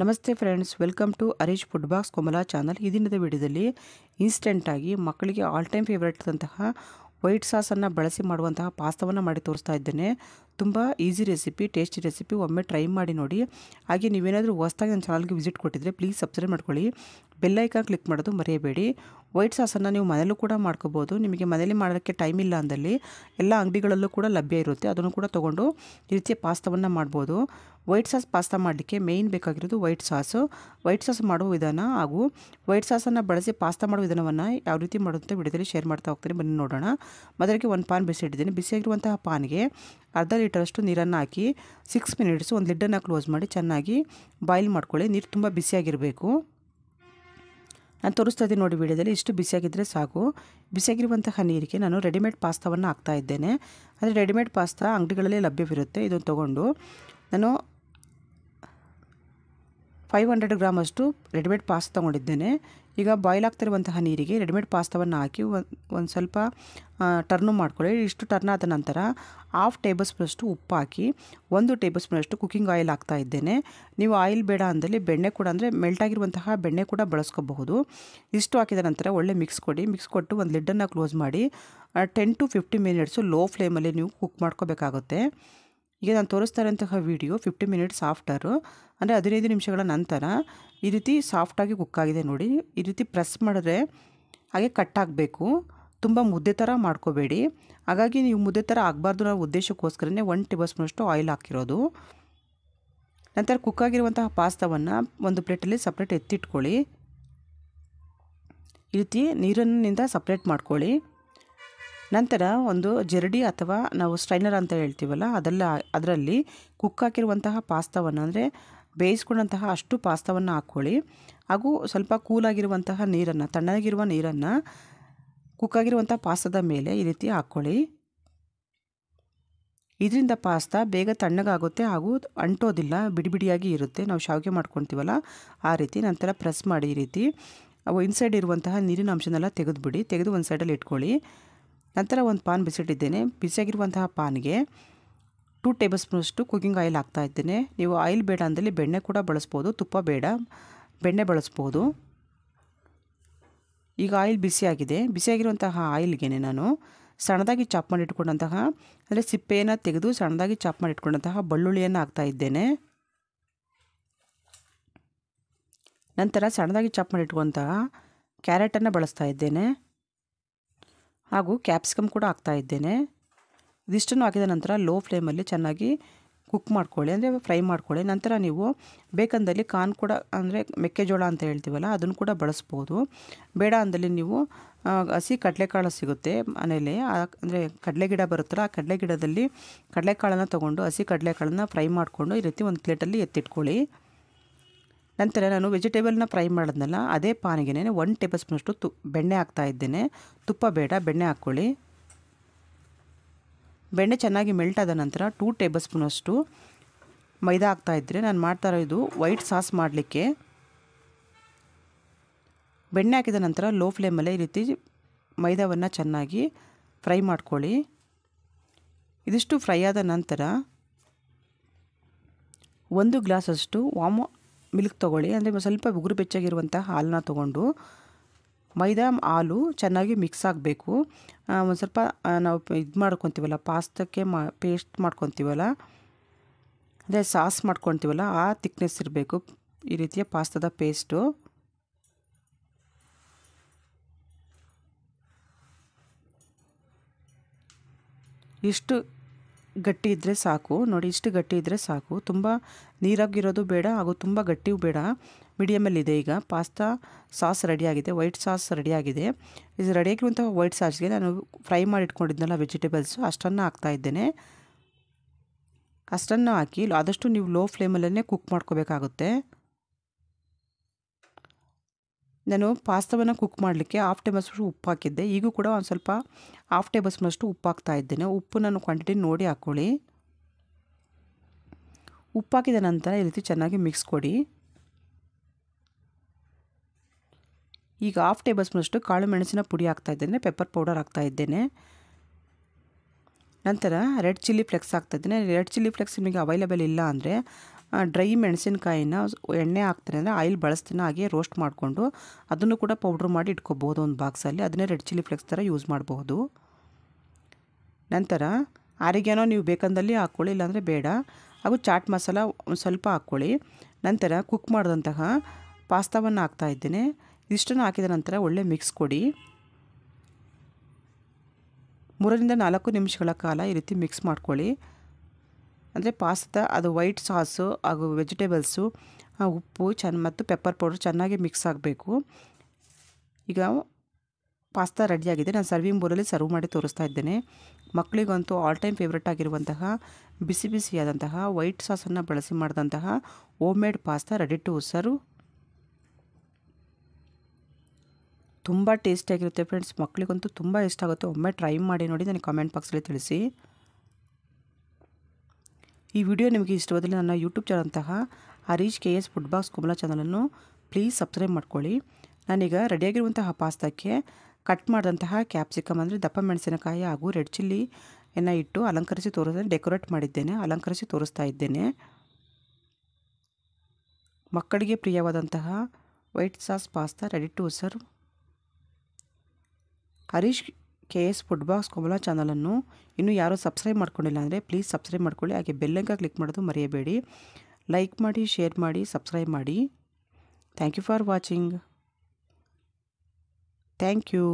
ನಮಸ್ತೆ friends welcome to Harish food box Komala channel ಈ ದಿನದ ವಿಡಿಯೋದಲ್ಲಿ ಇನ್ಸ್ಟೆಂಟಾಗಿ ಮಕ್ಕಳಿಗೆ ಆಲ್ ಟೈಮ್ ಫೇವ್ರೇಟ್ ವೈಟ್ ಸಾಸನ್ನು ಬಳಸಿ ಮಾಡುವಂತಹ ಪಾಸ್ತಾವನ್ನು ಮಾಡಿ ತೋರಿಸ್ತಾ ಇದ್ದೇನೆ ತುಂಬ ಈಸಿ ರೆಸಿಪಿ ಟೇಸ್ಟಿ ರೆಸಿಪಿ ಒಮ್ಮೆ ಟ್ರೈ ಮಾಡಿ ನೋಡಿ ಹಾಗೆ ನೀವೇನಾದರೂ ಹೊಸ್ದಾಗಿ ನನ್ನ ಚಾನಲ್ಗೆ ವಿಸಿಟ್ ಕೊಟ್ಟಿದ್ದರೆ ಪ್ಲೀಸ್ ಸಬ್ಸ್ಕ್ರೈಬ್ ಮಾಡ್ಕೊಳ್ಳಿ ಬೆಲ್ಲೈಕಾನ್ ಕ್ಲಿಕ್ ಮಾಡೋದು ಮರೆಯಬೇಡಿ ವೈಟ್ ಸಾಸನ್ನು ನೀವು ಮನೆಯಲ್ಲೂ ಕೂಡ ಮಾಡ್ಕೋಬೋದು ನಿಮಗೆ ಮನೇಲಿ ಮಾಡೋಕ್ಕೆ ಟೈಮ್ ಇಲ್ಲ ಅಂದಲ್ಲಿ ಎಲ್ಲ ಅಂಗಡಿಗಳಲ್ಲೂ ಕೂಡ ಲಭ್ಯ ಇರುತ್ತೆ ಅದನ್ನು ಕೂಡ ತೊಗೊಂಡು ಈ ರೀತಿಯ ಪಾಸ್ತಾವನ್ನು ಮಾಡ್ಬೋದು ವೈಟ್ ಸಾಸ್ ಪಾಸ್ತಾ ಮಾಡಲಿಕ್ಕೆ ಮೇಯ್ನ್ ಬೇಕಾಗಿರೋದು ವೈಟ್ ಸಾಸು ವೈಟ್ ಸಾಸ್ ಮಾಡುವ ವಿಧಾನ ಹಾಗೂ ವೈಟ್ ಸಾಸನ್ನು ಬಳಸಿ ಪಾಸ್ತಾ ಮಾಡುವ ವಿಧಾನವನ್ನು ಯಾವ ರೀತಿ ಮಾಡೋದಂತ ವಿಡಿಯೋದಲ್ಲಿ ಶೇರ್ ಮಾಡ್ತಾ ಹೋಗ್ತೀನಿ ಬನ್ನಿ ನೋಡೋಣ ಮೊದಲಿಗೆ ಒಂದು ಪಾನ್ ಬಿಸಿ ಇಟ್ಟಿದ್ದೀನಿ ಬಿಸಿಯಾಗಿರುವಂತಹ ಪಾನ್ಗೆ ಅರ್ಧ ಲೀಟರಷ್ಟು ನೀರನ್ನು ಹಾಕಿ ಸಿಕ್ಸ್ ಮಿನಿಟ್ಸು ಒಂದು ಲಿಡ್ಡನ್ನು ಕ್ಲೋಸ್ ಮಾಡಿ ಚೆನ್ನಾಗಿ ಬಾಯ್ಲ್ ಮಾಡ್ಕೊಳ್ಳಿ ನೀರು ತುಂಬ ಬಿಸಿಯಾಗಿರಬೇಕು ನಾನು ತೋರಿಸ್ತಾ ಇದ್ದೀನಿ ನೋಡಿ ವಿಡಿಯೋದಲ್ಲಿ ಇಷ್ಟು ಬಿಸಿಯಾಗಿದ್ದರೆ ಸಾಕು ಬಿಸಿಯಾಗಿರುವಂತಹ ನೀರಿಗೆ ನಾನು ರೆಡಿಮೇಡ್ ಪಾಸ್ತಾವನ್ನು ಹಾಕ್ತಾ ಇದ್ದೇನೆ ಅಂದರೆ ರೆಡಿಮೇಡ್ ಪಾಸ್ತಾ ಅಂಗಡಿಗಳಲ್ಲಿ ಲಭ್ಯವಿರುತ್ತೆ ಇದನ್ನು ತೊಗೊಂಡು ನಾನು ಫೈವ್ ಹಂಡ್ರೆಡ್ ಗ್ರಾಮಷ್ಟು ರೆಡಿಮೇಡ್ ಪಾಸ್ತಾ ತೊಗೊಂಡಿದ್ದೇನೆ ಈಗ ಬಾಯ್ಲ್ ಆಗ್ತಿರುವಂತಹ ನೀರಿಗೆ ರೆಡಿಮೇಡ್ ಪಾಸ್ತಾವನ್ನು ಹಾಕಿ ಒಂದು ಸ್ವಲ್ಪ ಟರ್ನು ಮಾಡ್ಕೊಳ್ಳಿ ಇಷ್ಟು ಟರ್ನ್ ಆದ ನಂತರ ಹಾಫ್ ಟೇಬಲ್ ಸ್ಪೂನಷ್ಟು ಉಪ್ಪು ಹಾಕಿ ಒಂದು ಟೇಬಲ್ ಸ್ಪೂನಷ್ಟು ಕುಕ್ಕಿಂಗ್ ಆಯಿಲ್ ಹಾಕ್ತಾ ಇದ್ದೇನೆ ನೀವು ಆಯಿಲ್ ಬೇಡ ಅಂದಲ್ಲಿ ಬೆಣ್ಣೆ ಕೂಡ ಅಂದರೆ ಮೆಲ್ಟಾಗಿರುವಂತಹ ಬೆಣ್ಣೆ ಕೂಡ ಬಳಸ್ಕೋಬಹುದು ಇಷ್ಟು ಹಾಕಿದ ನಂತರ ಒಳ್ಳೆ ಮಿಕ್ಸ್ ಕೊಡಿ ಮಿಕ್ಸ್ ಕೊಟ್ಟು ಒಂದು ಲಿಡ್ಡನ್ನು ಕ್ಲೋಸ್ ಮಾಡಿ ten to fifty minutes low ಫ್ಲೇಮಲ್ಲಿ ನೀವು ಕುಕ್ ಮಾಡ್ಕೋಬೇಕಾಗುತ್ತೆ ಈಗ ನಾನು ತೋರಿಸ್ತಾ ಇರೋಂತಹ ವಿಡಿಯೋ ಫಿಫ್ಟಿ ಮಿನಿಟ್ಸ್ ಆಫ್ಟರು ಅಂದರೆ ಹದಿನೈದು ನಿಮಿಷಗಳ ನಂತರ ಈ ರೀತಿ ಸಾಫ್ಟಾಗಿ ಕುಕ್ ಆಗಿದೆ ನೋಡಿ ಈ ರೀತಿ ಪ್ರೆಸ್ ಮಾಡಿದ್ರೆ ಹಾಗೆ ಕಟ್ ಆಗಬೇಕು ತುಂಬ ಮುದ್ದೆ ಥರ ಮಾಡ್ಕೋಬೇಡಿ ಹಾಗಾಗಿ ನೀವು ಮುದ್ದೆ ಥರ ಆಗಬಾರ್ದು ಅನ್ನೋ ಉದ್ದೇಶಕ್ಕೋಸ್ಕರನೇ ಒನ್ ಟೇಬಲ್ ಸ್ಪೂನಷ್ಟು ಆಯಿಲ್ ಹಾಕಿರೋದು ನಂತರ ಕುಕ್ ಪಾಸ್ತಾವನ್ನು ಒಂದು ಪ್ಲೇಟಲ್ಲಿ ಸಪ್ರೇಟ್ ಎತ್ತಿಟ್ಕೊಳ್ಳಿ ಈ ರೀತಿ ನೀರನ್ನಿಂದ ಸಪ್ರೇಟ್ ಮಾಡ್ಕೊಳ್ಳಿ ನಂತರ ಒಂದು ಜರಡಿ ಅಥವಾ ನಾವು ಸ್ಟ್ರೈನರ್ ಅಂತ ಹೇಳ್ತೀವಲ್ಲ ಅದೆಲ್ಲ ಅದರಲ್ಲಿ ಕುಕ್ ಹಾಕಿರುವಂತಹ ಪಾಸ್ತಾವನ್ನು ಅಂದರೆ ಬೇಯಿಸ್ಕೊಂಡಂತಹ ಅಷ್ಟು ಪಾಸ್ತಾವನ್ನು ಹಾಕ್ಕೊಳ್ಳಿ ಹಾಗೂ ಸ್ವಲ್ಪ ಕೂಲಾಗಿರುವಂತಹ ನೀರನ್ನು ತಣ್ಣಗಿರುವ ನೀರನ್ನು ಕುಕ್ಕಾಗಿರುವಂಥ ಪಾಸ್ತಾದ ಮೇಲೆ ಈ ರೀತಿ ಹಾಕ್ಕೊಳ್ಳಿ ಇದರಿಂದ ಪಾಸ್ತಾ ಬೇಗ ತಣ್ಣಗಾಗುತ್ತೆ ಹಾಗೂ ಅಂಟೋದಿಲ್ಲ ಬಿಡಿ ಬಿಡಿಯಾಗಿ ಇರುತ್ತೆ ನಾವು ಶಾವಿಗೆ ಮಾಡ್ಕೊತೀವಲ್ಲ ಆ ರೀತಿ ನಂತರ ಪ್ರೆಸ್ ಮಾಡಿ ಈ ರೀತಿ ಇನ್ಸೈಡ್ ಇರುವಂತಹ ನೀರಿನ ಅಂಶನೆಲ್ಲ ತೆಗೆದುಬಿಡಿ ತೆಗೆದು ಒಂದು ಸೈಡಲ್ಲಿ ಇಟ್ಕೊಳ್ಳಿ ನಂತರ ಒಂದು ಪಾನ್ ಬಿಸಿಟ್ಟಿದ್ದೇನೆ ಬಿಸಿಯಾಗಿರುವಂತಹ ಪಾನ್ಗೆ ಟೂ ಟೇಬಲ್ ಸ್ಪೂನಷ್ಟು ಕುಕ್ಕಿಂಗ್ ಆಯಿಲ್ ಹಾಕ್ತಾ ಇದ್ದೇನೆ ನೀವು ಆಯಿಲ್ ಬೇಡ ಅಂದಲ್ಲಿ ಬೆಣ್ಣೆ ಕೂಡ ಬಳಸ್ಬೋದು ತುಪ್ಪ ಬೇಡ ಬೆಣ್ಣೆ ಬಳಸ್ಬೋದು ಈಗ ಆಯಿಲ್ ಬಿಸಿಯಾಗಿದೆ ಬಿಸಿಯಾಗಿರುವಂತಹ ಆಯಿಲ್ಗೆ ನಾನು ಸಣ್ಣದಾಗಿ ಚಾಪ್ ಮಾಡಿಟ್ಕೊಂಡಂತಹ ಅಂದರೆ ಸಿಪ್ಪೆಯನ್ನು ತೆಗೆದು ಸಣ್ಣದಾಗಿ ಚಾಪ್ ಮಾಡಿಟ್ಕೊಂಡಂತಹ ಬಳ್ಳುಳ್ಳಿಯನ್ನು ಹಾಕ್ತಾ ಇದ್ದೇನೆ ನಂತರ ಸಣ್ಣದಾಗಿ ಚಾಪ್ ಮಾಡಿಟ್ಕೊಂತಹ ಕ್ಯಾರೆಟನ್ನು ಬಳಸ್ತಾ ಇದ್ದೇನೆ ಹಾಗೂ ಕ್ಯಾಪ್ಸಿಕಮ್ ಕೂಡ ಹಾಕ್ತಾ ಇದ್ದೇನೆ ಇದಿಷ್ಟನ್ನು ಹಾಕಿದ ನಂತರ ಲೋ ಫ್ಲೇಮಲ್ಲಿ ಚೆನ್ನಾಗಿ ಕುಕ್ ಮಾಡ್ಕೊಳ್ಳಿ ಅಂದರೆ ಫ್ರೈ ಮಾಡ್ಕೊಳ್ಳಿ ನಂತರ ನೀವು ಬೇಕಂದಲ್ಲಿ ಕಾನ್ ಕೂಡ ಅಂದರೆ ಮೆಕ್ಕೆಜೋಳ ಅಂತ ಹೇಳ್ತೀವಲ್ಲ ಅದನ್ನು ಕೂಡ ಬಳಸ್ಬೋದು ಬೇಡ ಅಂದಲ್ಲಿ ನೀವು ಹಸಿ ಕಡಲೆಕಾಳು ಸಿಗುತ್ತೆ ಮನೇಲಿ ಅಂದರೆ ಕಡಲೆ ಗಿಡ ಬರುತ್ತಲ್ಲ ಆ ಕಡಲೆ ಗಿಡದಲ್ಲಿ ಕಡಲೆಕಾಳನ್ನು ತೊಗೊಂಡು ಹಸಿ ಕಡಲೆಕಾಳನ್ನು ಫ್ರೈ ಮಾಡಿಕೊಂಡು ಈ ರೀತಿ ಒಂದು ಪ್ಲೇಟಲ್ಲಿ ಎತ್ತಿಟ್ಕೊಳ್ಳಿ ನಂತರ ನಾನು ವೆಜಿಟೇಬಲ್ನ ಫ್ರೈ ಮಾಡಿದ್ನಲ್ಲ ಅದೇ ಪಾನಿಗೆ ಒನ್ ಟೇಬಲ್ ಸ್ಪೂನಷ್ಟು ತು ಬೆಣ್ಣೆ ಹಾಕ್ತಾ ಇದ್ದೇನೆ ತುಪ್ಪ ಬೇಡ ಬೆಣ್ಣೆ ಹಾಕ್ಕೊಳ್ಳಿ ಬೆಣ್ಣೆ ಚೆನ್ನಾಗಿ ಮೆಲ್ಟ್ ಆದ ನಂತರ ಟೂ ಟೇಬಲ್ ಸ್ಪೂನಷ್ಟು ಮೈದಾ ಇದ್ದರೆ ನಾನು ಮಾಡ್ತಾ ಇರೋದು ವೈಟ್ ಸಾಸ್ ಮಾಡಲಿಕ್ಕೆ ಬೆಣ್ಣೆ ಹಾಕಿದ ನಂತರ ಲೋ ಫ್ಲೇಮಲ್ಲೇ ಈ ರೀತಿ ಮೈದಾವನ್ನು ಚೆನ್ನಾಗಿ ಫ್ರೈ ಮಾಡ್ಕೊಳ್ಳಿ ಇದಿಷ್ಟು ಫ್ರೈ ಆದ ನಂತರ ಒಂದು ಗ್ಲಾಸಷ್ಟು ವಾಮ್ ಮಿಲ್ಕ್ ತೊಗೊಳ್ಳಿ ಅಂದರೆ ಸ್ವಲ್ಪ ಉಗುರು ಬೆಚ್ಚಾಗಿರುವಂಥ ಹಾಲನ್ನ ತೊಗೊಂಡು ಮೈದಾ ಹಾಲು ಚೆನ್ನಾಗಿ ಮಿಕ್ಸ್ ಆಗಬೇಕು ಒಂದು ಸ್ವಲ್ಪ ನಾವು ಇದು ಮಾಡ್ಕೊತೀವಲ್ಲ ಪಾಸ್ತಕ್ಕೆ ಮಾ ಪೇಸ್ಟ್ ಮಾಡ್ಕೊತೀವಲ್ಲ ಅಂದರೆ ಸಾಸ್ ಮಾಡ್ಕೊತೀವಲ್ಲ ಆ ಥಿಕ್ನೆಸ್ ಇರಬೇಕು ಈ ರೀತಿಯ ಪಾಸ್ತದ ಪೇಸ್ಟು ಇಷ್ಟು ಗಟ್ಟಿ ಇದ್ದರೆ ಸಾಕು ನೋಡಿ ಇಷ್ಟು ಗಟ್ಟಿ ಇದ್ದರೆ ಸಾಕು ತುಂಬ ನೀರಾಗಿರೋದು ಬೇಡ ಹಾಗೂ ತುಂಬ ಗಟ್ಟಿಯೂ ಬೇಡ ಮೀಡಿಯಮಲ್ಲಿದೆ ಈಗ ಪಾಸ್ತಾ ಸಾಸ್ ರೆಡಿಯಾಗಿದೆ ವೈಟ್ ಸಾಸ್ ರೆಡಿಯಾಗಿದೆ ಇದು ರೆಡಿಯಾಗಿರುವಂಥ ವೈಟ್ ಸಾಸ್ಗೆ ನಾನು ಫ್ರೈ ಮಾಡಿ ವೆಜಿಟೇಬಲ್ಸು ಅಷ್ಟನ್ನು ಹಾಕ್ತಾಯಿದ್ದೇನೆ ಅಷ್ಟನ್ನು ಹಾಕಿ ಆದಷ್ಟು ನೀವು ಲೋ ಫ್ಲೇಮಲ್ಲೇ ಕುಕ್ ಮಾಡ್ಕೋಬೇಕಾಗುತ್ತೆ ನಾನು ಪಾಸ್ತಾವನ್ನು ಕುಕ್ ಮಾಡಲಿಕ್ಕೆ ಹಾಫ್ ಟೇಬಲ್ ಸ್ಪೂನ್ ಉಪ್ಪು ಹಾಕಿದ್ದೆ ಈಗೂ ಕೂಡ ಒಂದು ಸ್ವಲ್ಪ ಹಾಫ್ ಟೇಬಲ್ ಸ್ಪೂನಷ್ಟು ಉಪ್ಪು ಹಾಕ್ತಾ ಇದ್ದೇನೆ ಉಪ್ಪು ನಾನು ಕ್ವಾಂಟಿಟಿ ನೋಡಿ ಹಾಕ್ಕೊಳ್ಳಿ ಉಪ್ಪು ಹಾಕಿದ ನಂತರ ಈ ರೀತಿ ಚೆನ್ನಾಗಿ ಮಿಕ್ಸ್ ಕೊಡಿ ಈಗ ಹಾಫ್ ಟೇಬಲ್ ಸ್ಪೂನಷ್ಟು ಕಾಳು ಮೆಣಸಿನ ಪುಡಿ ಹಾಕ್ತಾ ಇದ್ದೇನೆ ಪೆಪ್ಪರ್ ಪೌಡರ್ ಹಾಕ್ತಾ ಇದ್ದೇನೆ ನಂತರ ರೆಡ್ ಚಿಲ್ಲಿ ಫ್ಲೆಕ್ಸ್ ಹಾಕ್ತಾ ಇದ್ದೇನೆ ರೆಡ್ ಚಿಲ್ಲಿ ಫ್ಲೆಕ್ಸ್ ನಿಮಗೆ ಅವೈಲೇಬಲ್ ಇಲ್ಲ ಅಂದರೆ ಡ್ರೈ ಮೆಣಸಿನಕಾಯಿನ ಎಣ್ಣೆ ಹಾಕ್ತೀನಿ ಅಂದರೆ ಆಯಿಲ್ ಬಳಸ್ತೀನಿ ಹಾಗೆ ರೋಸ್ಟ್ ಮಾಡಿಕೊಂಡು ಅದನ್ನು ಕೂಡ ಪೌಡ್ರ್ ಮಾಡಿ ಇಟ್ಕೋಬೋದು ಒಂದು ಬಾಕ್ಸಲ್ಲಿ ಅದನ್ನೇ ರೆಡ್ ಚಿಲ್ಲಿ ಫ್ಲೆಕ್ಸ್ ಥರ ಯೂಸ್ ಮಾಡಬಹುದು ನಂತರ ಆರಿಗೆನೋ ನೀವು ಬೇಕಂದಲ್ಲಿ ಹಾಕ್ಕೊಳ್ಳಿ ಇಲ್ಲಾಂದರೆ ಬೇಡ ಹಾಗೂ ಚಾಟ್ ಮಸಾಲ ಒಂದು ಸ್ವಲ್ಪ ಹಾಕ್ಕೊಳ್ಳಿ ನಂತರ ಕುಕ್ ಮಾಡಿದಂತಹ ಪಾಸ್ತಾವನ್ನು ಹಾಕ್ತಾ ಇದ್ದೇನೆ ಇಷ್ಟನ್ನು ಹಾಕಿದ ನಂತರ ಒಳ್ಳೆ ಮಿಕ್ಸ್ ಕೊಡಿ ಮೂರರಿಂದ ನಾಲ್ಕು ನಿಮಿಷಗಳ ಕಾಲ ಈ ರೀತಿ ಮಿಕ್ಸ್ ಮಾಡ್ಕೊಳ್ಳಿ ಅಂದರೆ ಪಾಸ್ತಾ ಅದು ವೈಟ್ ಸಾಸು ಹಾಗೂ ವೆಜಿಟೇಬಲ್ಸು ಉಪ್ಪು ಚೆನ್ನ ಮತ್ತು ಪೆಪ್ಪರ್ ಪೌಡ್ರ್ ಚೆನ್ನಾಗಿ ಮಿಕ್ಸ್ ಆಗಬೇಕು ಈಗ ಪಾಸ್ತಾ ರೆಡಿಯಾಗಿದೆ ನಾನು ಸರ್ವಿಂಗ್ ಬೋಲಲ್ಲಿ ಸರ್ವ್ ಮಾಡಿ ತೋರಿಸ್ತಾ ಇದ್ದೇನೆ ಮಕ್ಕಳಿಗಂತೂ ಆಲ್ ಟೈಮ್ ಫೇವ್ರೆಟ್ ಆಗಿರುವಂತಹ ಬಿಸಿ ಬಿಸಿಯಾದಂತಹ ವೈಟ್ ಸಾಸನ್ನು ಬಳಸಿ ಮಾಡಿದಂತಹ home made pasta ready to serve ತುಂಬ ಟೇಸ್ಟಿಯಾಗಿರುತ್ತೆ ಫ್ರೆಂಡ್ಸ್ ಮಕ್ಕಳಿಗಂತೂ ತುಂಬ ಇಷ್ಟ ಆಗುತ್ತೆ ಒಮ್ಮೆ ಟ್ರೈ ಮಾಡಿ ನೋಡಿ ನನಗೆ ಕಾಮೆಂಟ್ ಬಾಕ್ಸಲ್ಲಿ ತಿಳಿಸಿ ಈ ವಿಡಿಯೋ ನಿಮಗೆ ಇಷ್ಟವಾದಲ್ಲಿ ನನ್ನ ಯೂಟ್ಯೂಬ್ ಚಾನಲ್ ಅಂತಹ Harish K S food box Komala ಚಾನಲನ್ನು ಪ್ಲೀಸ್ ಸಬ್ಸ್ಕ್ರೈಬ್ ಮಾಡ್ಕೊಳ್ಳಿ ನಾನೀಗ ರೆಡಿಯಾಗಿರುವಂತಹ ಪಾಸ್ತಾಕ್ಕೆ ಕಟ್ ಮಾಡಿದಂತಹ ಕ್ಯಾಪ್ಸಿಕಮ್ ಅಂದರೆ ದಪ್ಪ ಮೆಣಸಿನಕಾಯಿ ಹಾಗೂ ರೆಡ್ ಚಿಲ್ಲಿಯನ್ನು ಇಟ್ಟು ಅಲಂಕರಿಸಿ ತೋರಿಸ್ ಡೆಕೋರೇಟ್ ಮಾಡಿದ್ದೇನೆ ಅಲಂಕರಿಸಿ ತೋರಿಸ್ತಾ ಇದ್ದೇನೆ ಮಕ್ಕಳಿಗೆ ಪ್ರಿಯವಾದಂತಹ white sauce pasta ready to serve Harish K S food box Komala ಚಾನಲನ್ನು ಇನ್ನೂ ಯಾರೂ ಸಬ್ಸ್ಕ್ರೈಬ್ ಮಾಡ್ಕೊಂಡಿಲ್ಲ ಅಂದರೆ ಪ್ಲೀಸ್ ಸಬ್ಸ್ಕ್ರೈಬ್ ಮಾಡ್ಕೊಳ್ಳಿ ಹಾಗೆ ಬೆಲ್ಲಂಕ ಕ್ಲಿಕ್ ಮಾಡೋದು ಮರೆಯಬೇಡಿ ಲೈಕ್ ಮಾಡಿ ಶೇರ್ ಮಾಡಿ ಸಬ್ಸ್ಕ್ರೈಬ್ ಮಾಡಿ thank you for watching thank you